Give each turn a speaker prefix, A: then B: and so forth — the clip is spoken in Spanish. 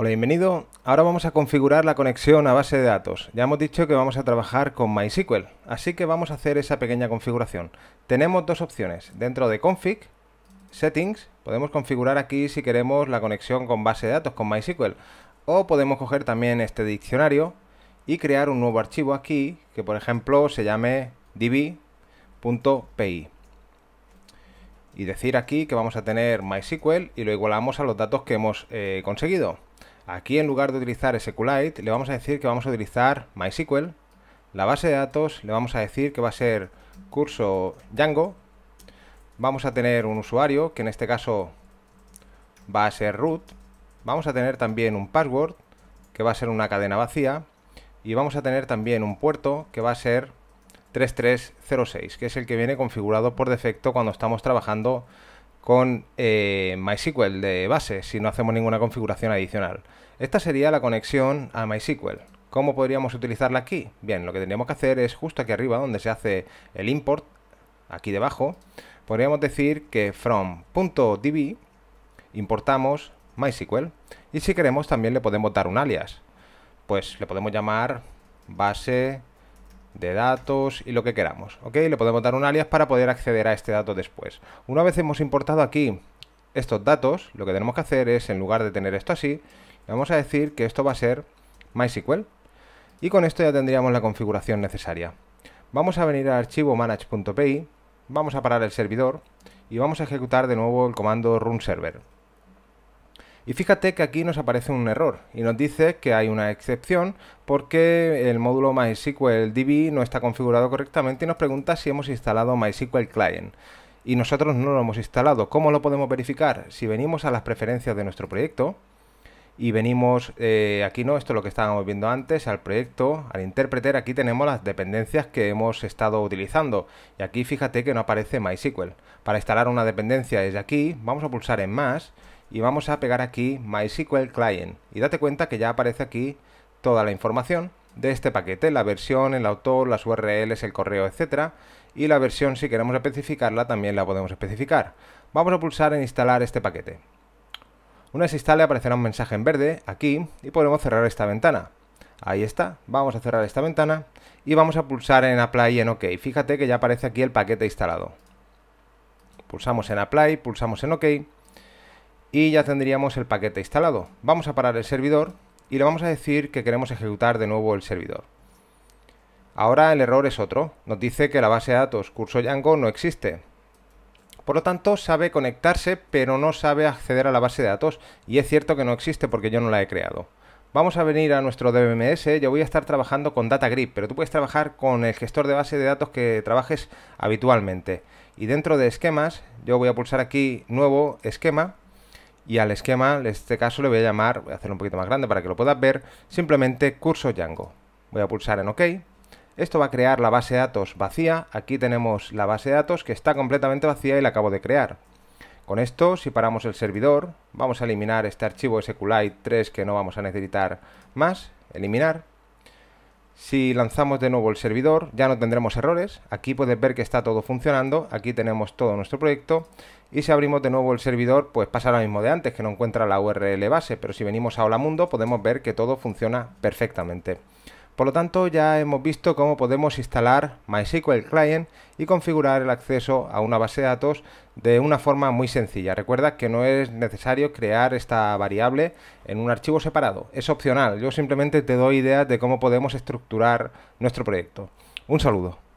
A: Hola, bienvenido. Ahora vamos a configurar la conexión a base de datos. Ya hemos dicho que vamos a trabajar con MySQL, así que vamos a hacer esa pequeña configuración. Tenemos dos opciones. Dentro de Config, Settings, podemos configurar aquí si queremos la conexión con base de datos, con MySQL. O podemos coger también este diccionario y crear un nuevo archivo aquí, que por ejemplo se llame db.pi. Y decir aquí que vamos a tener MySQL y lo igualamos a los datos que hemos eh, conseguido. Aquí en lugar de utilizar SQLite le vamos a decir que vamos a utilizar MySQL. La base de datos le vamos a decir que va a ser curso Django. Vamos a tener un usuario que en este caso va a ser root. Vamos a tener también un password que va a ser una cadena vacía y vamos a tener también un puerto que va a ser 3306, que es el que viene configurado por defecto cuando estamos trabajando con eh, MySQL de base si no hacemos ninguna configuración adicional. Esta sería la conexión a MySQL. ¿Cómo podríamos utilizarla aquí? Bien, lo que tendríamos que hacer es justo aquí arriba donde se hace el import, aquí debajo, podríamos decir que from .db importamos MySQL y si queremos también le podemos dar un alias. Pues le podemos llamar base de datos y lo que queramos, ¿ok? Le podemos dar un alias para poder acceder a este dato después. Una vez hemos importado aquí estos datos, lo que tenemos que hacer es, en lugar de tener esto así, vamos a decir que esto va a ser MySQL. Y con esto ya tendríamos la configuración necesaria. Vamos a venir al archivo manage.py, vamos a parar el servidor y vamos a ejecutar de nuevo el comando run server. Y fíjate que aquí nos aparece un error y nos dice que hay una excepción porque el módulo MySQL DB no está configurado correctamente y nos pregunta si hemos instalado MySQL Client. Y nosotros no lo hemos instalado. ¿Cómo lo podemos verificar? Si venimos a las preferencias de nuestro proyecto y venimos, eh, aquí no, esto es lo que estábamos viendo antes, al proyecto, al intérprete, aquí tenemos las dependencias que hemos estado utilizando. Y aquí fíjate que no aparece MySQL. Para instalar una dependencia desde aquí, vamos a pulsar en más y vamos a pegar aquí MySQL Client y date cuenta que ya aparece aquí toda la información de este paquete, la versión, el autor, las URLs, el correo, etcétera y la versión si queremos especificarla también la podemos especificar. Vamos a pulsar en instalar este paquete. Una vez instale aparecerá un mensaje en verde aquí y podemos cerrar esta ventana. Ahí está, vamos a cerrar esta ventana y vamos a pulsar en Apply y en OK. Fíjate que ya aparece aquí el paquete instalado. Pulsamos en Apply, pulsamos en OK y ya tendríamos el paquete instalado. Vamos a parar el servidor y le vamos a decir que queremos ejecutar de nuevo el servidor. Ahora el error es otro, nos dice que la base de datos curso Django no existe. Por lo tanto, sabe conectarse, pero no sabe acceder a la base de datos, y es cierto que no existe porque yo no la he creado. Vamos a venir a nuestro DBMS, yo voy a estar trabajando con DataGrip, pero tú puedes trabajar con el gestor de base de datos que trabajes habitualmente. Y dentro de esquemas, yo voy a pulsar aquí Nuevo Esquema, y al esquema, en este caso le voy a llamar, voy a hacerlo un poquito más grande para que lo puedas ver, simplemente curso Django. Voy a pulsar en OK. Esto va a crear la base de datos vacía. Aquí tenemos la base de datos que está completamente vacía y la acabo de crear. Con esto, si paramos el servidor, vamos a eliminar este archivo SQLite 3 que no vamos a necesitar más. Eliminar. Si lanzamos de nuevo el servidor, ya no tendremos errores. Aquí puedes ver que está todo funcionando. Aquí tenemos todo nuestro proyecto. Y si abrimos de nuevo el servidor, pues pasa lo mismo de antes, que no encuentra la URL base. Pero si venimos a Hola Mundo, podemos ver que todo funciona perfectamente. Por lo tanto, ya hemos visto cómo podemos instalar MySQL Client y configurar el acceso a una base de datos de una forma muy sencilla. Recuerda que no es necesario crear esta variable en un archivo separado, es opcional. Yo simplemente te doy ideas de cómo podemos estructurar nuestro proyecto. Un saludo.